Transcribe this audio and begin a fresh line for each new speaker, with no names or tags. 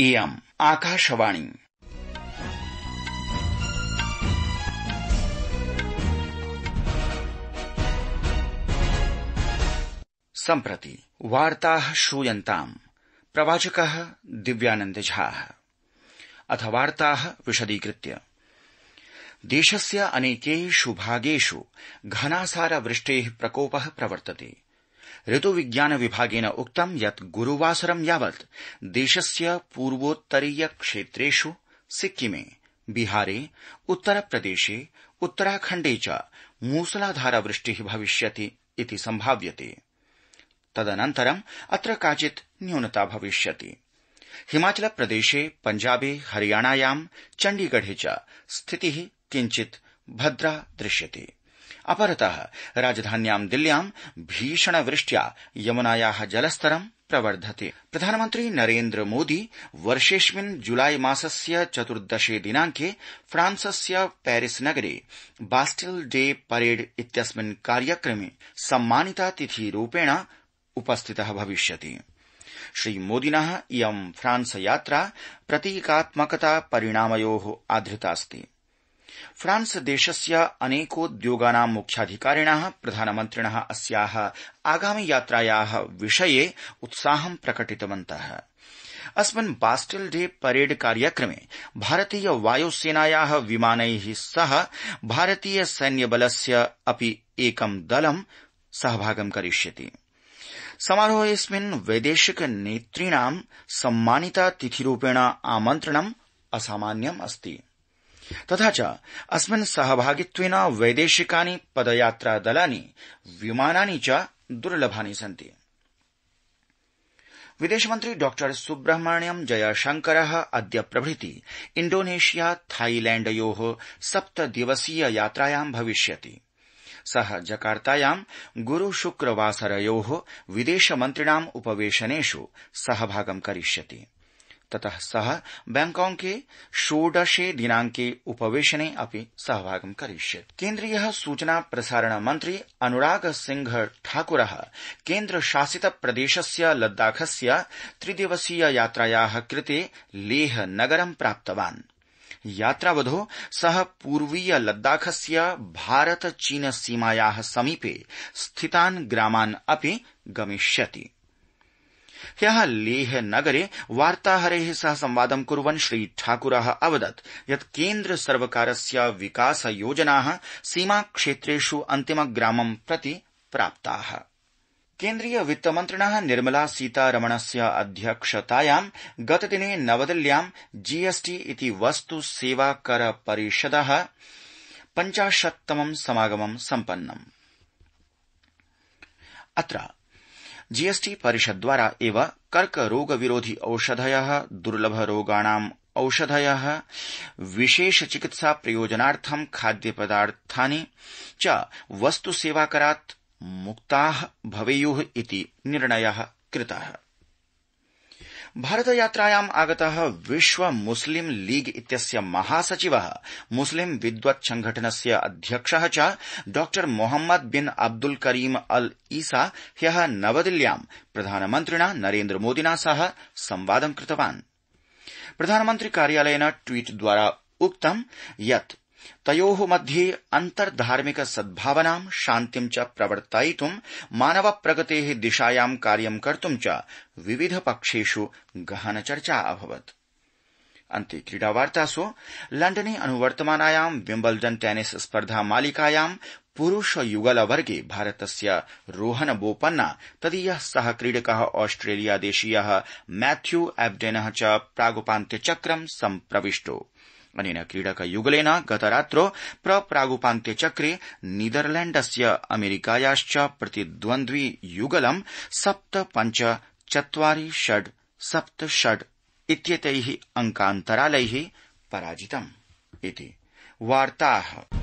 इयम् आकाशवाणी सम्प्रति वार्ताः श्रूयन्ताम् प्रवाचकः दिव्यानन्द झा अथ वार्ताः विशदीकृत्य देशस्य अनेकेषु भागेषु घनासार वृष्टेः प्रकोपः प्रवर्तते ऋत्विज्ञान विभागेन उक्तं यत् गुरुवासरं यावत् देशस्य पूर्वोत्तरीय क्षेत्रेष् सिक्किमे बिहारे उत्तरप्रदेशे उत्तराखण्डे च मूसलाधारवृष्टि भविष्यति इति सम्भाव्यते तदनन्तरम् अत्र काचित् न्यूनता भविष्यति हिमाचल प्रदेशे पंजाबे हरियाणायां चण्डीगढे च स्थिति किञ्चित् भद्रा दृश्यते अपरत राजधान्यां दिल्ल्यां भीषण वृष्ट्या यमुनाया जलस्तरं प्रवर्धत प्रधानमंत्री नरेन्द्र मोदी वर्षेऽस्मिन् जुलाई मासस्य चतुर्दशे दिनांके फ्रांसस्य पेरिस नगरे बास्टिल डे परेड इत्यस्मिन् कार्यक्रमे सम्मानितातिथिरूपेण उपस्थित भविष्यति श्रीमोदिन इयं फ्रांस यात्रा प्रतीकात्मकता परिणामयो आधृतास्ति फ्रांस देशस्य अनेकोद्योगानां मुख्याधिकारिण प्रधानमन्त्रिण अस्या आगामि यात्रायाः विषये उत्साहं प्रकटितवन्त अस्मिन् बास्टिल डे परेड कार्यक्रमे भारतीय वायुसेनाया विमानै सह भारतीय सैन्यबलस्य अपि एकं दलं सहभागं करिष्यति समारोहेऽस्मिन् वैदेशिक नेतृणां सम्मानिता आमन्त्रणम् असामान्यम् अस्ति तथा च अस्मिन् सहभागित्वेन वैदेशिकानि पदयात्रादलानि विमानानि च दुर्लभानि सन्ति विदेशमन्त्री डॉ सुब्रह्मण्यं जयशंकर अद्य प्रभृति इण्डोनेशिया थाईलैण्डयो सप्तदिवसीय यात्रायां भविष्यति सः जकार्तायां गुरु शुक्रवासरयो विदेशमन्त्रिणाम् उपवेशनेष् सहभागं करिष्यति ततः सः बैंकॉके षोडशे दिनांके उपवेशने अपि सहभागं केन्द्रीय सूचना प्रसारण मन्त्री अनुराग सिंह ठाकुर केन्द्रशासित प्रदेशस्य लद्दाखस्य त्रिदिवसीय यात्राया कृते लेह नगरं प्राप्तवान् यात्रावधौ सः पूर्वीय लद्दाखस्य भारत चीन सीमाया समीपे स्थितान् ग्रामान् अपि गमिष्यति ह्यः लेह नगरे वार्ताहरैः सह संवादं कुर्वन् श्रीठाक्रः अवदत् यत् केन्द्र सर्वकारस्य विकास योजनाः सीमाक्षेत्रेष् अन्तिम ग्रामं प्रति प्राप्ताः केन्द्रीय वित्तमन्त्रिण निर्मला सीतारमणस्य अध्यक्षतायां गतदिने नवदिल्ल्यां जीएसटी इति वस्तु सेवा कर परिषद पञ्चाशत्तमं समागमं सम्पन्नम् जीएसटी परिषद द्वारा एव कर्क रोग विरोधी औषधय दुर्लभ रोगाणाम औषधय विशेष चिकित्सा प्रयोजनार्थं खाद्य पदार्थानि च वस्तु सेवाकरात् मुक्ता भवेयु इति निर्णय कृतः भारत यात्रायाम् आगतः विश्व मुस्लिम लीग इत्यस्य महासचिवः मुस्लिम विद्वत् संघटनस्य अध्यक्षः च डॉ मोहम्मद बिन अब्दुल करीम अल ईसा ह्यः नवदिल्ल्यां प्रधानमन्त्रिणा नरेन्द्रमोदिना सह संवादं कृतवान् प्रधानमन्त्रि कार्यालयेन ट्वीट द्वारा उक्तं यत् तयोः मध्ये अन्तर्धार्मिक सद्भावनाम् शान्तिञ्च प्रवर्तयितुम् मानव प्रगतेः दिशायाम् कार्यम् कर्तुञ्च विविध पक्षेषु गहन चर्चा अभवत् अन्ते क्रीडावार्तासु वार्तासु लण्डने अनुवर्तमानायाम् विम्बल्डन् टेनिस् स्पर्धा मालिकायाम् पुरुष युगल भारतस्य रोहन बोपन्ना तदीयः सः ऑस्ट्रेलिया देशीयः मैथ्यू एब्डेनः च प्रागुपान्त्यचक्रम् सम्प्रविष्टो अनेन क्रीडकयुगलेन गतरात्रौ प्रप्रागुपान्त्यचक्रे नीदरलैण्डस्य अमेरिकायाश्च प्रतिद्वन्द्वि युगलं सप्त पञ्च चत्वारि षड् सप्त षड् इत्येतै अङ्कान्तरालै पराजितम् इति वार्ताः